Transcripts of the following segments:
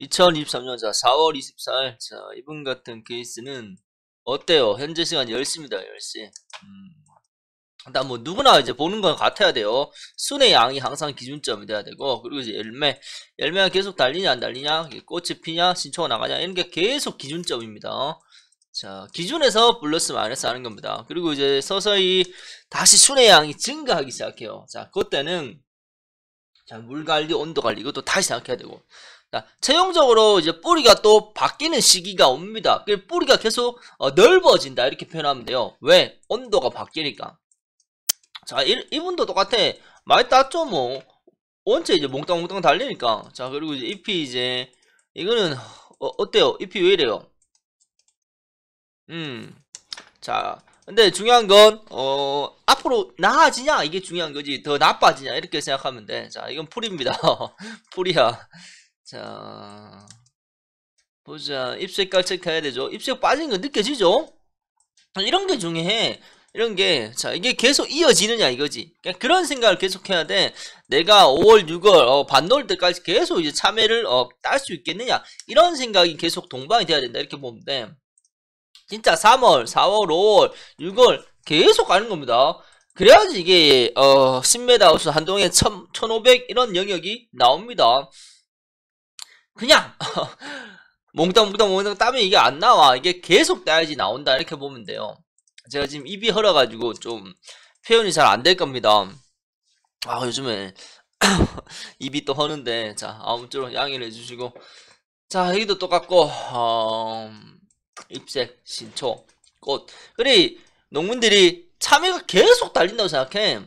2023년 자 4월 24일 자 이분 같은 케이스는 어때요? 현재 시간 10시입니다. 10시. 음. 일단 뭐 누구나 이제 보는 건 같아야 돼요. 순의 양이 항상 기준점이 돼야 되고 그리고 이제 열매 열매가 계속 달리냐 안 달리냐 꽃이 피냐 신초가 나가냐 이런 게 계속 기준점입니다. 자 기준에서 플러스 마이너스 하는 겁니다. 그리고 이제 서서히 다시 순의 양이 증가하기 시작해요. 자 그때는 자물 관리 온도 관리 이것도 다시 생각해야 되고 체형적으로 이제 뿌리가 또 바뀌는 시기가 옵니다. 그 뿌리가 계속 어, 넓어진다 이렇게 표현하면 돼요. 왜? 온도가 바뀌니까. 자, 이, 이분도 똑같아. 많이 땄죠 뭐. 원체 이제 몽땅몽땅 달리니까. 자, 그리고 이제 잎이 이제 이거는 어, 때요 잎이 왜 이래요? 음. 자, 근데 중요한 건 어, 앞으로 나아지냐 이게 중요한 거지 더 나빠지냐 이렇게 생각하면 돼. 자, 이건 풀입니다. 풀이야. 자 보자 입색 깔색 해야 되죠 입색 빠진 거 느껴지죠 이런 게 중요해 이런 게, 자, 이게 계속 이어지느냐 이거지. 그냥 그런 생각을 계속 해야 돼. 내가 5월, 6월, 어, 반놀 때까지 계속 이제 참외를, 어, 딸 수 있겠느냐. 이런 생각이 계속 동반이 돼야 된다. 이렇게 보면 돼. 진짜 3월, 4월, 5월, 6월 계속 가는 겁니다. 그래야지 이게, 어, 10m 하우스 한동에 1,500 이런 영역이 나옵니다. 그냥 몽땅 몽땅 몽땅 따면 이게 안 나와. 이게 계속 따야지 나온다. 이렇게 보면 돼요. 제가 지금 입이 헐어가지고 좀 표현이 잘 안 될 겁니다. 아 요즘에 입이 또 허는데 자 아무쪼록 양해를 해주시고 자 여기도 똑같고 어, 입색 신초, 꽃 그리 농민들이 참외가 계속 달린다고 생각해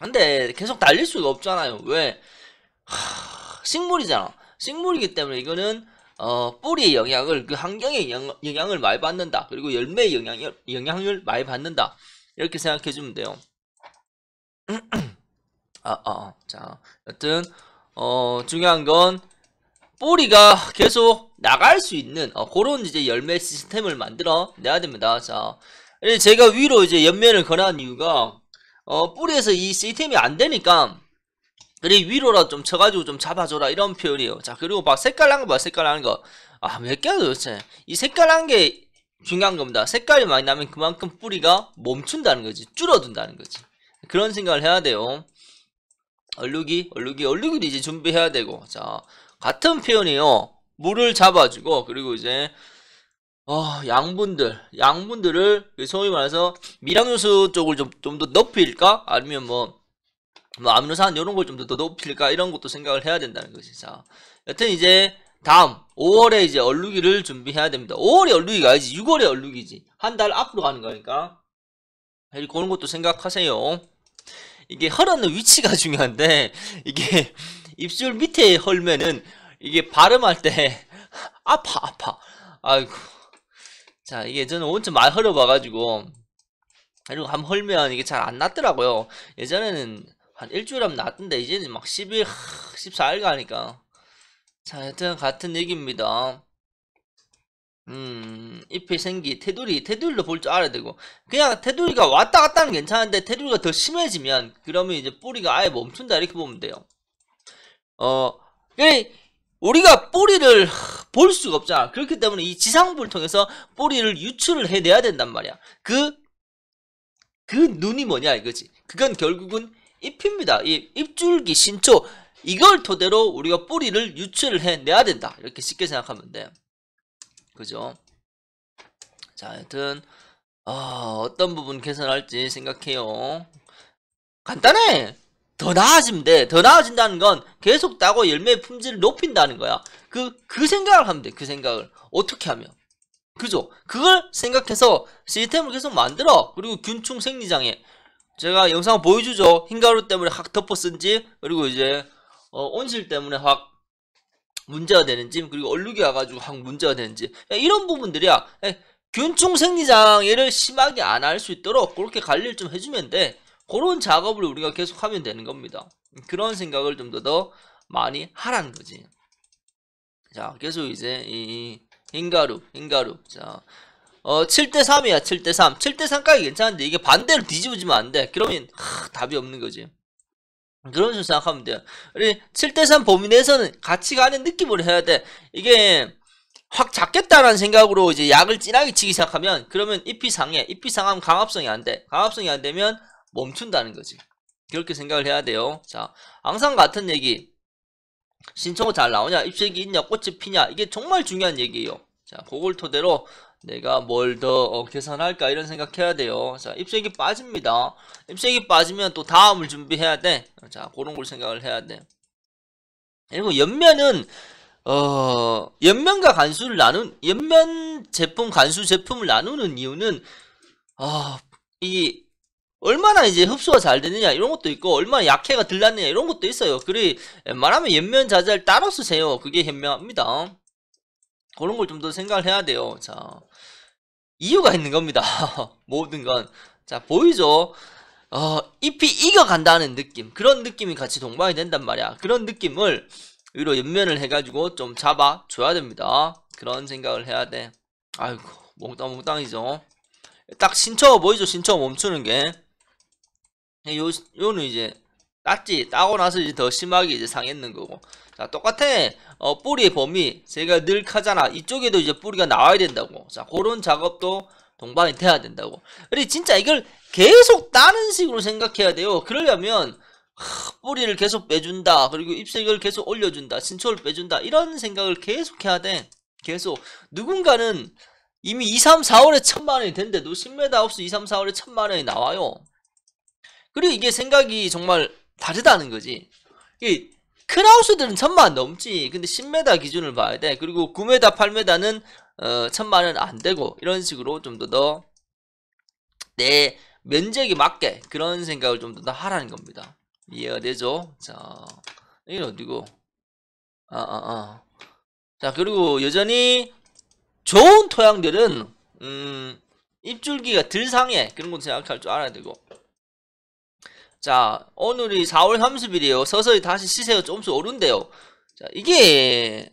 근데 계속 달릴 수가 없잖아요 왜 하, 식물이잖아 식물이기 때문에 이거는 어, 뿌리의 영향을 그 환경의 영, 향을 많이 받는다. 그리고 열매의 영향, 영향을 많이 받는다. 이렇게 생각해 주면 돼요. 아, 아, 아, 자, 여튼 어, 중요한 건 뿌리가 계속 나갈 수 있는 어, 그런 이제 열매 시스템을 만들어 내야 됩니다. 자, 제가 위로 이제 연면을 권한 이유가 어, 뿌리에서 이 시스템이 안 되니까 그래 위로라좀 쳐가지고 좀 잡아줘라 이런 표현이에요 자 그리고 봐 색깔 난거봐 색깔 난거아 몇 개야 도대체 이 색깔 난게 중요한 겁니다 색깔이 많이 나면 그만큼 뿌리가 멈춘다는 거지 줄어든다는 거지 그런 생각을 해야 돼요 얼룩이 얼룩이 얼룩이도 이제 준비해야 되고 자 같은 표현이에요 물을 잡아주고 그리고 이제 어, 양분들 양분들을 소위 말해서 미량요수 쪽을 좀 좀 더 넓힐까 아니면 뭐뭐 아미노산 이런 걸 좀 더 높일까 이런 것도 생각을 해야 된다는 것이죠. 여튼 이제 다음 5월에 이제 얼룩이를 준비해야 됩니다. 5월에 얼룩이가 아니지 6월에 얼룩이지 한 달 앞으로 가는 거니까 그런 것도 생각하세요. 이게 헐어는 위치가 중요한데 이게 입술 밑에 헐면은 이게 발음할 때 아파 아파 아이고 자 이게 저는 온천 많이 헐어봐가지고 그리고 한번 헐면 이게 잘 안낫더라고요 예전에는 한 일주일 하면 낫던데 이제는 막1 0일 14일 가니까 자여튼 같은 얘기입니다 음 잎이 생기 테두리 테두리로 볼 줄 알아야 되고 그냥 테두리가 왔다 갔다 는 괜찮은데 테두리가 더 심해지면 그러면 이제 뿌리가 아예 멈춘다 이렇게 보면 돼요 어 우리가 뿌리를 볼 수가 없잖아 그렇기 때문에 이 지상부를 통해서 뿌리를 유출을 해내야 된단 말이야 그그 그 눈이 뭐냐 이거지 그건 결국은 잎입니다. 이잎줄기 신초 이걸 토대로 우리가 뿌리를 유출을 해내야 된다. 이렇게 쉽게 생각하면 돼. 요 그죠? 자, 여튼 어, 아, 어떤 부분 개선할지 생각해요. 간단해. 더 나아지면 돼. 더 나아진다는 건 계속 따고 열매의 품질을 높인다는 거야. 그, 그 생각을 하면 돼. 그 생각을. 어떻게 하면. 그죠? 그걸 생각해서 시스템을 계속 만들어. 그리고 균충 생리장에 제가 영상 보여주죠. 흰가루 때문에 확 덮어쓴지 그리고 이제 어, 온실 때문에 확 문제가 되는지 그리고 얼룩이 와가지고 확 문제가 되는지 예, 이런 부분들이야 예, 균충 생리장 애를 심하게 안 할 수 있도록 그렇게 관리를 좀 해주면 돼 그런 작업을 우리가 계속 하면 되는 겁니다 그런 생각을 좀 더 더 많이 하라는 거지 자 계속 이제 이 흰가루 흰가루 자어 7대3이야 7대3 7대3까지 괜찮은데 이게 반대로 뒤집어지면 안 돼 그러면 하, 답이 없는 거지 그런 식으로 생각하면 돼요 7대3 범위 내에서는 같이 가는 느낌으로 해야 돼 이게 확 작겠다라는 생각으로 이제 약을 진하게 치기 시작하면 그러면 잎이 상해 잎이 상하면 강압성이 안 돼 강압성이 안 되면 멈춘다는 거지 그렇게 생각을 해야 돼요 자 항상 같은 얘기 신청곡 잘 나오냐 입색이 있냐 꽃이 피냐 이게 정말 중요한 얘기예요 자 그걸 토대로 내가 뭘더 어, 계산할까 이런 생각해야 돼요. 자, 입색이 빠집니다. 입색이 빠지면 또 다음을 준비해야 돼. 자, 그런 걸 생각을 해야 돼. 그리고 옆면은 어, 옆면과 간수를 나눈 옆면 제품 간수 제품을 나누는 이유는 아, 어, 이 얼마나 이제 흡수가 잘 되느냐 이런 것도 있고 얼마나 약해가 들랐느냐 이런 것도 있어요. 그리 말하면 옆면 자재를 따로 쓰세요. 그게 현명합니다. 그런 걸 좀 더 생각을 해야 돼요. 자, 이유가 있는 겁니다. 모든 건. 자, 보이죠? 어, 잎이 익어간다는 느낌. 그런 느낌이 같이 동반이 된단 말이야. 그런 느낌을 위로 옆면을 해가지고 좀 잡아줘야 됩니다. 그런 생각을 해야 돼. 아이고, 몽땅몽땅이죠. 딱 신처 보이죠? 신처 멈추는 게. 네, 요, 요는 이제 땄지 따고 나서 이제 더 심하게 이제 상했는 거고 자 똑같아 어, 뿌리의 범위 제가 늘 하잖아 이쪽에도 이제 뿌리가 나와야 된다고 자 그런 작업도 동반이 돼야 된다고 그래 진짜 이걸 계속 따는 식으로 생각해야 돼요 그러려면 하, 뿌리를 계속 빼준다 그리고 잎색을 계속 올려준다 신초를 빼준다 이런 생각을 계속 해야 돼 계속 누군가는 이미 2, 3, 4월에 천만 원이 된데도 10m 하우스 2, 3, 4월에 천만 원이 나와요 그리고 이게 생각이 정말 다르다는 거지. 이게 크우스들은 천만 넘지. 근데 10m 기준을 봐야 돼. 그리고 9m, 8m는 어, 천만은 안 되고 이런 식으로 좀더내 면적에 맞게 그런 생각을 좀 더 하라는 겁니다. 이해가 되죠? 자, 이게 어디고? 아, 아, 아. 자, 그리고 여전히 좋은 토양들은 음, 입줄기가 들상해 그런 건 생각할 줄 알아야 되고 자, 오늘이 4월 30일이에요. 서서히 다시 시세가 조금씩 오른대요. 자, 이게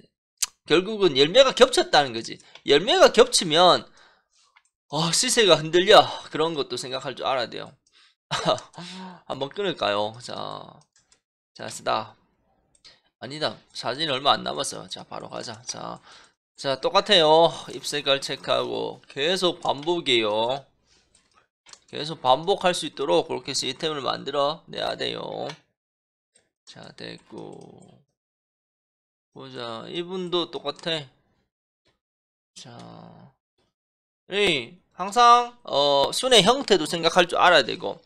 결국은 열매가 겹쳤다는 거지. 열매가 겹치면 어, 시세가 흔들려. 그런 것도 생각할 줄 알아야 돼요. 한번 끊을까요? 자, 자, 쓰다. 아니다. 사진 얼마 안 남았어요. 자, 바로 가자. 자, 자, 똑같아요. 입색깔 체크하고 계속 반복이에요. 계속 반복할 수 있도록 그렇게 시스템을 만들어 내야 돼요. 자, 됐고. 보자. 이분도 똑같아. 자. 이 항상 어, 순의 형태도 생각할 줄 알아야 되고.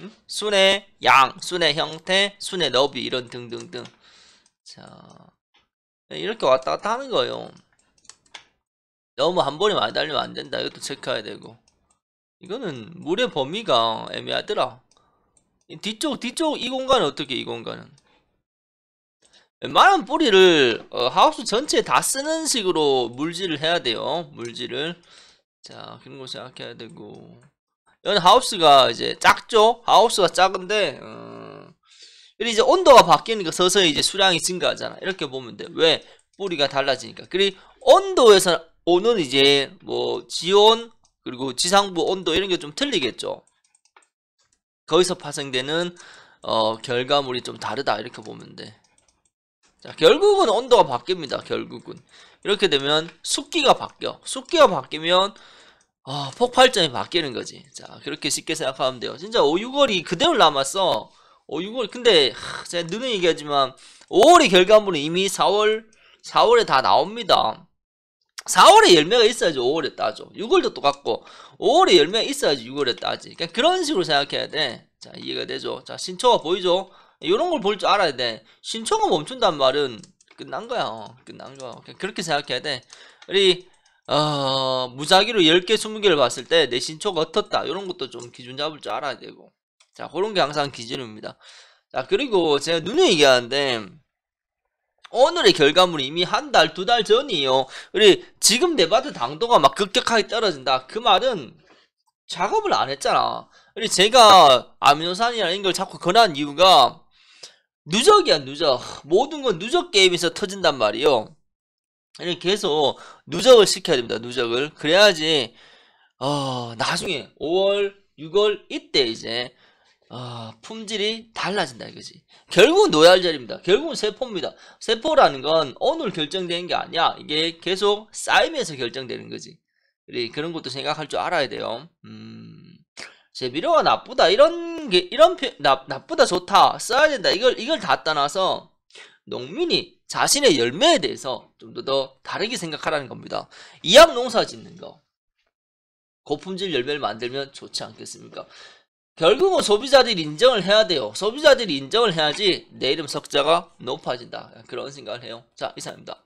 음? 순의 양, 순의 형태, 순의 너비 이런 등등등. 자. 네, 이렇게 왔다 갔다 하는 거예요. 너무 한 번에 많이 달리면 안 된다. 이것도 체크해야 되고. 이거는 물의 범위가 애매하더라 뒤쪽 뒤쪽 이 공간은 어떻게 이 공간은 많은 뿌리를 어, 하우스 전체에 다 쓰는 식으로 물질을 해야 돼요 물질을 자 그런 거 생각해야 되고 이건 하우스가 이제 작죠 하우스가 작은데 어, 이제 온도가 바뀌니까 서서히 이제 수량이 증가하잖아 이렇게 보면 돼왜 뿌리가 달라지니까 그리고 온도에서 오는 이제 뭐 지온 그리고 지상부 온도 이런 게 좀 틀리겠죠. 거기서 파생되는 어, 결과물이 좀 다르다 이렇게 보면 돼. 자, 결국은 온도가 바뀝니다. 결국은 이렇게 되면 숫기가 바뀌어. 숫기가 바뀌면 어, 폭발점이 바뀌는 거지. 자, 그렇게 쉽게 생각하면 돼요. 진짜 5, 6월이 그대로 남았어. 5, 6월. 근데 하, 제가 늘 얘기하지만 5월의 결과물은 이미 4월 4월에 다 나옵니다. 4월에 열매가 있어야지 5월에 따죠. 6월도 똑같고 5월에 열매가 있어야지 6월에 따지. 그러니까 그런 식으로 생각해야 돼. 자 이해가 되죠. 자 신초가 보이죠. 이런 걸 볼 줄 알아야 돼. 신초가 멈춘단 말은 끝난 거야. 어, 끝난 거야. 그렇게 생각해야 돼. 우리 어, 무작위로 10개, 20개를 봤을 때 내 신초가 어떻다. 이런 것도 좀 기준 잡을 줄 알아야 되고. 자 그런 게 항상 기준입니다. 자 그리고 제가 눈에 얘기하는데 오늘의 결과물이 이미 한 달, 두 달 전이에요. 우리 지금 내바트 당도가 막 급격하게 떨어진다. 그 말은 작업을 안 했잖아. 우리 제가 아미노산이라는 걸 자꾸 권한 이유가 누적이야, 누적. 모든 건 누적 게임에서 터진단 말이에요. 계속 누적을 시켜야 됩니다. 누적을. 그래야지 어, 나중에 5월, 6월 이때 이제 어, 품질이 달라진다 이거지. 결국은 노얄젤입니다. 결국은 세포입니다. 세포라는 건 오늘 결정되는 게 아니야. 이게 계속 쌓이면서 결정되는 거지. 우리 그런 것도 생각할 줄 알아야 돼요. 음, 제 미래가 나쁘다 이런 게 이런 표, 나, 나쁘다 좋다 써야 된다 이걸 이걸 다 떠나서 농민이 자신의 열매에 대해서 좀 더 더 다르게 생각하라는 겁니다. 이약 농사 짓는 거. 고품질 열매를 만들면 좋지 않겠습니까? 결국 은 소비자들이 인정을 해야 돼요. 소비자들이 인정을 해야지 내 이름 석자가 높아진다. 그런 생각을 해요. 자, 이상입니다.